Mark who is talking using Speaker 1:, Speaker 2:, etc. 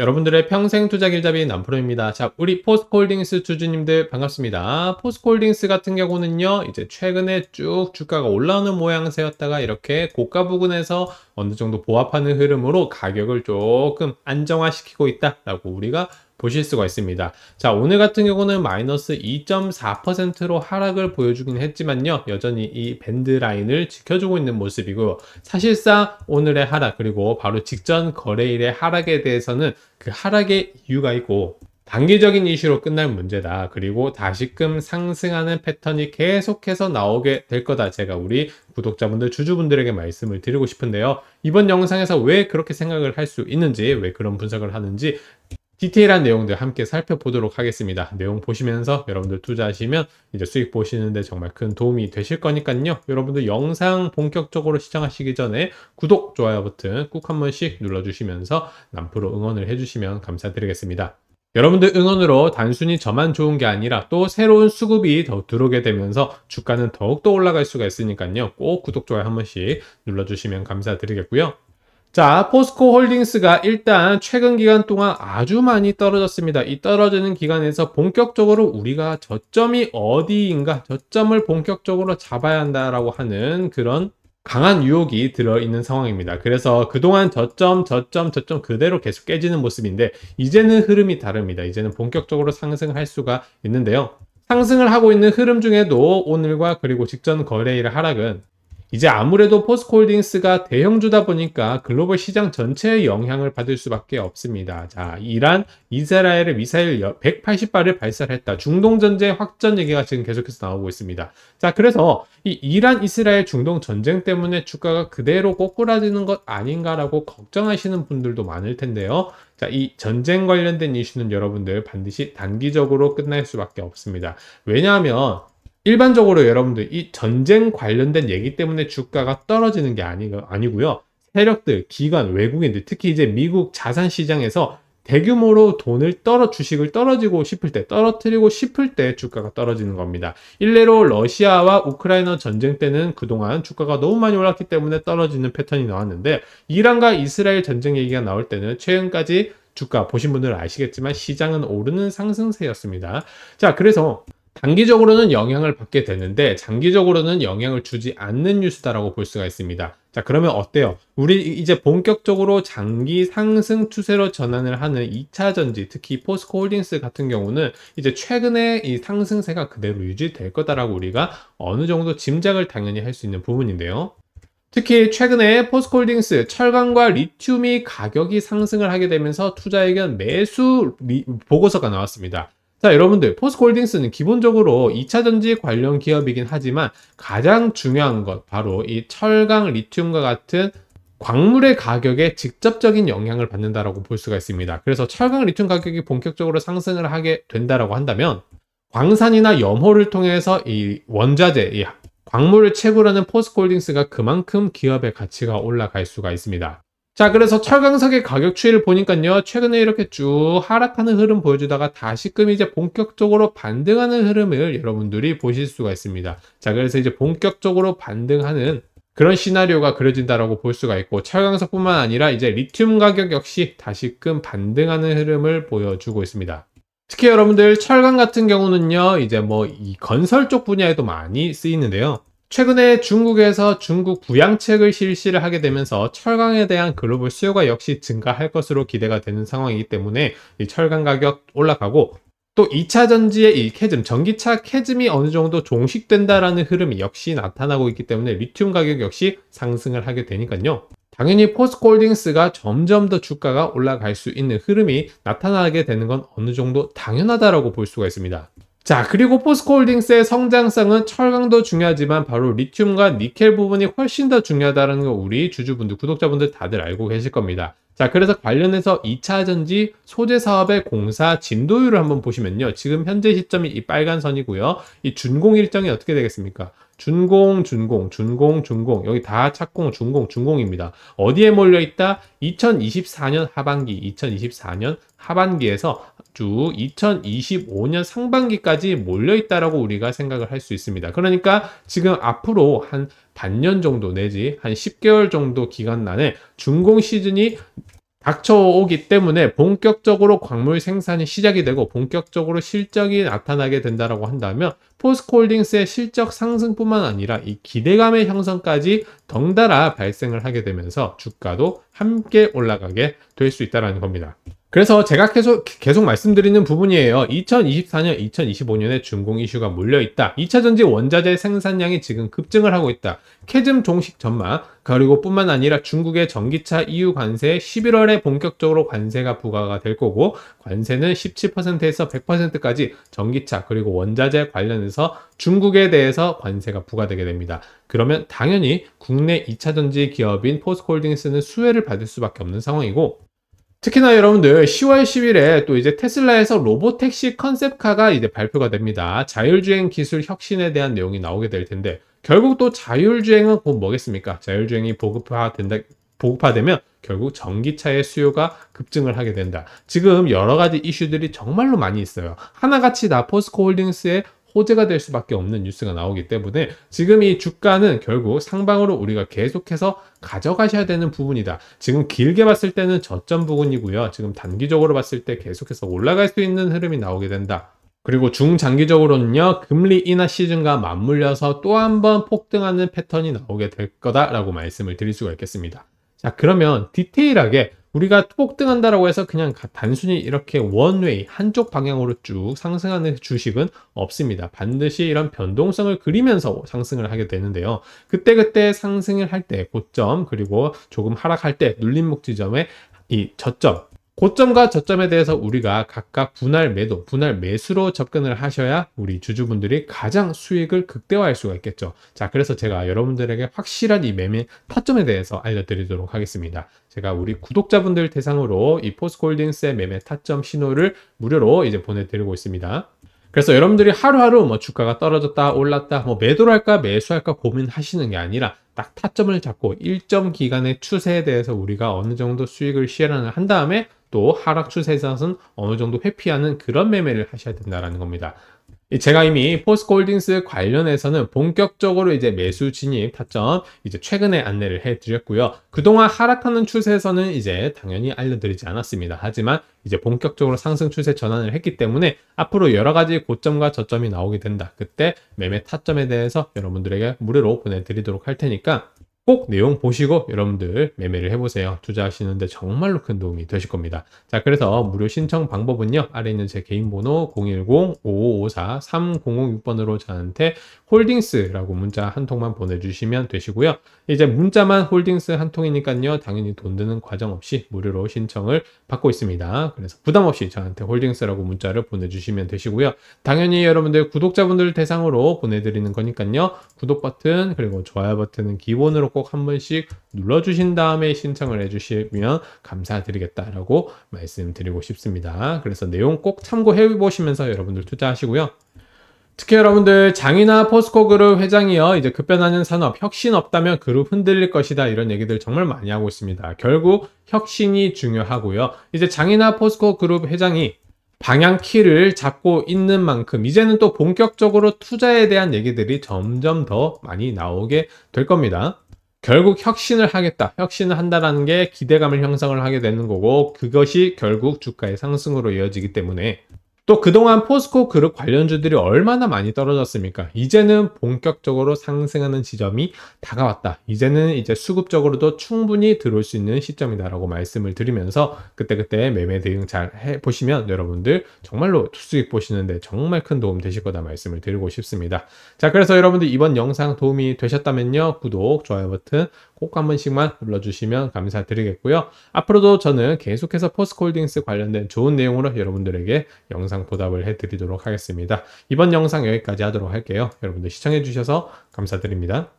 Speaker 1: 여러분들의 평생 투자 길잡이 남프로입니다. 자, 우리 포스코홀딩스 주주님들 반갑습니다. 포스코홀딩스 같은 경우는요, 이제 최근에 쭉 주가가 올라오는 모양새였다가 이렇게 고가 부근에서 어느 정도 보합하는 흐름으로 가격을 조금 안정화시키고 있다라고 우리가 보실 수가 있습니다. 자, 오늘 같은 경우는 마이너스 2.4%로 하락을 보여주긴 했지만요. 여전히 이 밴드 라인을 지켜주고 있는 모습이고 사실상 오늘의 하락 그리고 바로 직전 거래일의 하락에 대해서는 그 하락의 이유가 있고 단기적인 이슈로 끝날 문제다. 그리고 다시금 상승하는 패턴이 계속해서 나오게 될 거다. 제가 우리 구독자분들, 주주분들에게 말씀을 드리고 싶은데요. 이번 영상에서 왜 그렇게 생각을 할 수 있는지, 왜 그런 분석을 하는지 디테일한 내용들 함께 살펴보도록 하겠습니다. 내용 보시면서 여러분들 투자하시면 이제 수익 보시는데 정말 큰 도움이 되실 거니까요. 여러분들 영상 본격적으로 시청하시기 전에 구독, 좋아요 버튼 꾹 한 번씩 눌러주시면서 남프로 응원을 해주시면 감사드리겠습니다. 여러분들 응원으로 단순히 저만 좋은 게 아니라 또 새로운 수급이 더 들어오게 되면서 주가는 더욱더 올라갈 수가 있으니까요. 꼭 구독, 좋아요 한 번씩 눌러주시면 감사드리겠고요. 자, 포스코 홀딩스가 일단 최근 기간 동안 아주 많이 떨어졌습니다. 이 떨어지는 기간에서 본격적으로 우리가 저점이 어디인가, 저점을 본격적으로 잡아야 한다라고 하는 그런 강한 유혹이 들어있는 상황입니다. 그래서 그동안 저점, 저점, 저점 그대로 계속 깨지는 모습인데 이제는 흐름이 다릅니다. 이제는 본격적으로 상승할 수가 있는데요. 상승을 하고 있는 흐름 중에도 오늘과 그리고 직전 거래일 하락은 이제 아무래도 포스코홀딩스가 대형주다 보니까 글로벌 시장 전체의 영향을 받을 수밖에 없습니다. 자, 이란 이스라엘의 미사일 180발을 발사했다. 중동 전쟁 확전 얘기가 지금 계속해서 나오고 있습니다. 자, 그래서 이 이란 이스라엘 중동 전쟁 때문에 주가가 그대로 꼬꾸라지는 것 아닌가라고 걱정하시는 분들도 많을 텐데요. 자, 이 전쟁 관련된 이슈는 여러분들 반드시 단기적으로 끝날 수밖에 없습니다. 왜냐하면 일반적으로 여러분들 이 전쟁 관련된 얘기 때문에 주가가 떨어지는 게 아니, 아니고요. 세력들, 기관, 외국인들, 특히 이제 미국 자산 시장에서 대규모로 돈을 떨어 주식을 떨어지고 싶을 때 떨어뜨리고 싶을 때 주가가 떨어지는 겁니다. 일례로 러시아와 우크라이나 전쟁 때는 그동안 주가가 너무 많이 올랐기 때문에 떨어지는 패턴이 나왔는데 이란과 이스라엘 전쟁 얘기가 나올 때는 최근까지 주가 보신 분들은 아시겠지만 시장은 오르는 상승세였습니다. 자, 그래서 단기적으로는 영향을 받게 되는데 장기적으로는 영향을 주지 않는 뉴스다라고 볼 수가 있습니다. 자 그러면 어때요? 우리 이제 본격적으로 장기 상승 추세로 전환을 하는 2차 전지 특히 포스코 홀딩스 같은 경우는 이제 최근에 이 상승세가 그대로 유지될 거다라고 우리가 어느 정도 짐작을 당연히 할 수 있는 부분인데요. 특히 최근에 포스콜딩스 철강과 리튬이 가격이 상승을 하게 되면서 투자 의견 매수 보고서가 나왔습니다. 자 여러분들 포스트홀딩스는 기본적으로 2차전지 관련 기업이긴 하지만 가장 중요한 것 바로 이 철강 리튬과 같은 광물의 가격에 직접적인 영향을 받는다라고 볼 수가 있습니다 그래서 철강 리튬 가격이 본격적으로 상승을 하게 된다라고 한다면 광산이나 염호를 통해서 이 원자재 이 광물을 채굴하는 포스트홀딩스가 그만큼 기업의 가치가 올라갈 수가 있습니다 자, 그래서 철강석의 가격 추이를 보니까요. 최근에 이렇게 쭉 하락하는 흐름 보여주다가 다시금 이제 본격적으로 반등하는 흐름을 여러분들이 보실 수가 있습니다. 자, 그래서 이제 본격적으로 반등하는 그런 시나리오가 그려진다라고 볼 수가 있고 철강석뿐만 아니라 이제 리튬 가격 역시 다시금 반등하는 흐름을 보여주고 있습니다. 특히 여러분들 철강 같은 경우는요 이제 뭐 이 건설 쪽 분야에도 많이 쓰이는데요 최근에 중국에서 중국 부양책을 실시를 하게 되면서 철강에 대한 글로벌 수요가 역시 증가할 것으로 기대가 되는 상황이기 때문에 이 철강 가격 올라가고 또 2차 전지의 이 캐즘, 전기차 캐즘이 어느 정도 종식된다라는 흐름이 역시 나타나고 있기 때문에 리튬 가격 역시 상승을 하게 되니까요. 당연히 포스코홀딩스가 점점 더 주가가 올라갈 수 있는 흐름이 나타나게 되는 건 어느 정도 당연하다라고 볼 수가 있습니다. 자, 그리고 포스코홀딩스의 성장성은 철강도 중요하지만 바로 리튬과 니켈 부분이 훨씬 더 중요하다는 거 우리 주주분들, 구독자분들 다들 알고 계실 겁니다. 자, 그래서 관련해서 2차 전지 소재 사업의 공사 진도율을 한번 보시면요. 지금 현재 시점이 이 빨간 선이고요. 이 준공 일정이 어떻게 되겠습니까? 준공, 준공, 준공, 준공. 여기 다 착공, 준공, 준공입니다. 어디에 몰려있다? 2024년 하반기, 2024년 하반기에서 주 2025년 상반기까지 몰려있다라고 우리가 생각을 할 수 있습니다. 그러니까 지금 앞으로 한 반년 정도 내지 한 10개월 정도 기간 안에 준공 시즌이 닥쳐오기 때문에 본격적으로 광물 생산이 시작이 되고 본격적으로 실적이 나타나게 된다고 한다면 포스코홀딩스의 실적 상승뿐만 아니라 이 기대감의 형성까지 덩달아 발생을 하게 되면서 주가도 함께 올라가게 될 수 있다는 겁니다. 그래서 제가 계속, 계속 말씀드리는 부분이에요. 2024년, 2025년에 중공 이슈가 몰려있다 2차전지 원자재 생산량이 지금 급증을 하고 있다. 캐즘 종식 전망, 그리고 뿐만 아니라 중국의 전기차 EU 관세 11월에 본격적으로 관세가 부과가 될 거고, 관세는 17%에서 100%까지 전기차, 그리고 원자재 관련해서 중국에 대해서 관세가 부과되게 됩니다. 그러면 당연히 국내 2차전지 기업인 포스코홀딩스는 수혜를 받을 수밖에 없는 상황이고, 특히나 여러분들 10월 10일에 또 이제 테슬라에서 로봇 택시 컨셉카가 이제 발표가 됩니다. 자율주행 기술 혁신에 대한 내용이 나오게 될 텐데 결국 또 자율주행은 곧 뭐겠습니까? 자율주행이 보급화된다 보급화되면 결국 전기차의 수요가 급증을 하게 된다. 지금 여러 가지 이슈들이 정말로 많이 있어요. 하나같이 나 포스코 홀딩스의 호재가 될 수밖에 없는 뉴스가 나오기 때문에 지금 이 주가는 결국 상방으로 우리가 계속해서 가져가셔야 되는 부분이다. 지금 길게 봤을 때는 저점 부분이고요. 지금 단기적으로 봤을 때 계속해서 올라갈 수 있는 흐름이 나오게 된다. 그리고 중장기적으로는요 금리 인하 시즌과 맞물려서 또 한 번 폭등하는 패턴이 나오게 될 거다라고 말씀을 드릴 수가 있겠습니다 자 그러면 디테일하게 우리가 폭등한다라고 해서 그냥 단순히 이렇게 원웨이 한쪽 방향으로 쭉 상승하는 주식은 없습니다. 반드시 이런 변동성을 그리면서 상승을 하게 되는데요. 그때그때 상승을 할 때 고점 그리고 조금 하락할 때 눌림목 지점에 이 저점 고점과 저점에 대해서 우리가 각각 분할 매도, 분할 매수로 접근을 하셔야 우리 주주분들이 가장 수익을 극대화할 수가 있겠죠. 자, 그래서 제가 여러분들에게 확실한 이 매매 타점에 대해서 알려드리도록 하겠습니다. 제가 우리 구독자분들 대상으로 이 포스코홀딩스의 매매 타점 신호를 무료로 이제 보내드리고 있습니다. 그래서 여러분들이 하루하루 뭐 주가가 떨어졌다 올랐다 뭐 매도를 할까 매수할까 고민하시는 게 아니라 딱 타점을 잡고 일정 기간의 추세에 대해서 우리가 어느 정도 수익을 실현을 한 다음에 또 하락 추세에서 어느 정도 회피하는 그런 매매를 하셔야 된다라는 겁니다. 제가 이미 포스코홀딩스 관련해서는 본격적으로 이제 매수 진입 타점 이제 최근에 안내를 해드렸고요. 그동안 하락하는 추세에서는 이제 당연히 알려드리지 않았습니다. 하지만 이제 본격적으로 상승 추세 전환을 했기 때문에 앞으로 여러 가지 고점과 저점이 나오게 된다. 그때 매매 타점에 대해서 여러분들에게 무료로 보내드리도록 할 테니까 꼭 내용 보시고 여러분들 매매를 해보세요. 투자하시는데 정말로 큰 도움이 되실 겁니다. 자 그래서 무료 신청 방법은요. 아래 있는 제 개인 번호 010-5554-3006번으로 저한테 홀딩스라고 문자 한 통만 보내주시면 되시고요. 이제 문자만 홀딩스 한 통이니까요. 당연히 돈 드는 과정 없이 무료로 신청을 받고 있습니다. 그래서 부담 없이 저한테 홀딩스라고 문자를 보내주시면 되시고요. 당연히 여러분들 구독자분들 대상으로 보내드리는 거니까요. 구독 버튼 그리고 좋아요 버튼은 기본으로 버튼을 꼭한 번씩 눌러주신 다음에 신청을 해주시면 감사드리겠다라고 말씀드리고 싶습니다. 그래서 내용 꼭 참고해 보시면서 여러분들 투자하시고요. 특히 여러분들 장이나 포스코 그룹 회장이요 이제 급변하는 산업 혁신 없다면 그룹 흔들릴 것이다 이런 얘기들 정말 많이 하고 있습니다 결국 혁신이 중요하고요 이제 장이나 포스코 그룹 회장이 방향 키를 잡고 있는 만큼 이제는 또 본격적으로 투자에 대한 얘기들이 점점 더 많이 나오게 될 겁니다 결국 혁신을 하겠다. 혁신을 한다라는 게 기대감을 형성을 하게 되는 거고 그것이 결국 주가의 상승으로 이어지기 때문에 또 그동안 포스코 그룹 관련주들이 얼마나 많이 떨어졌습니까? 이제는 본격적으로 상승하는 지점이 다가왔다. 이제는 이제 수급적으로도 충분히 들어올 수 있는 시점이다라고 말씀을 드리면서 그때그때 매매 대응 잘 해보시면 여러분들 정말로 수익 보시는데 정말 큰 도움 되실 거다 말씀을 드리고 싶습니다. 자, 그래서 여러분들 이번 영상 도움이 되셨다면요. 구독, 좋아요 버튼 꼭 한 번씩만 눌러주시면 감사드리겠고요. 앞으로도 저는 계속해서 포스코 홀딩스 관련된 좋은 내용으로 여러분들에게 영상 영상 보답을 해드리도록 하겠습니다. 이번 영상 여기까지 하도록 할게요. 여러분들 시청해주셔서 감사드립니다.